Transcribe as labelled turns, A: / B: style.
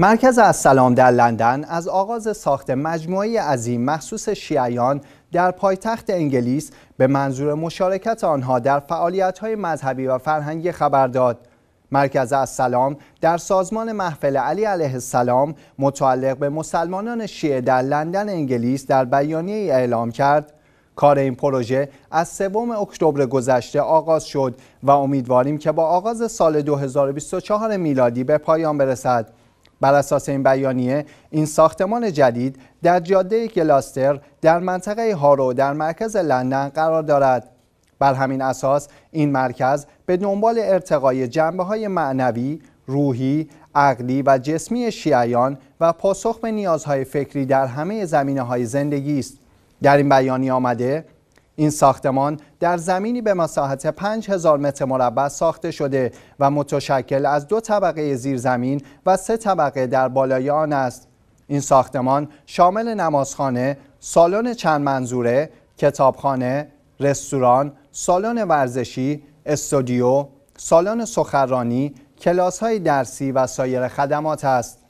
A: مرکز از سلام در لندن از آغاز ساخت مجموعه عظیم مخصوص شیعیان در پایتخت انگلیس به منظور مشارکت آنها در فعالیت‌های مذهبی و فرهنگی خبر داد. مرکز از سلام در سازمان محفل علی علیه السلام متعلق به مسلمانان شیعه در لندن انگلیس در بیانیه اعلام کرد کار این پروژه از سوم اکتبر گذشته آغاز شد و امیدواریم که با آغاز سال 2024 میلادی به پایان برسد. بر اساس این بیانیه این ساختمان جدید در جاده گلاستر در منطقه هارو در مرکز لندن قرار دارد بر همین اساس این مرکز به دنبال ارتقای جنبه های معنوی، روحی، عقلی و جسمی شیعیان و پاسخ به نیازهای فکری در همه زمینه های زندگی است. در این بیانیه آمده این ساختمان در زمینی به مساحت 5000 متر مربع ساخته شده و متشکل از دو طبقه زیرزمین و سه طبقه در بالای آن است. این ساختمان شامل نمازخانه، سالن چند منظوره، کتابخانه، رستوران، سالن ورزشی، استودیو، سالن سخرانی، کلاس های درسی و سایر خدمات است.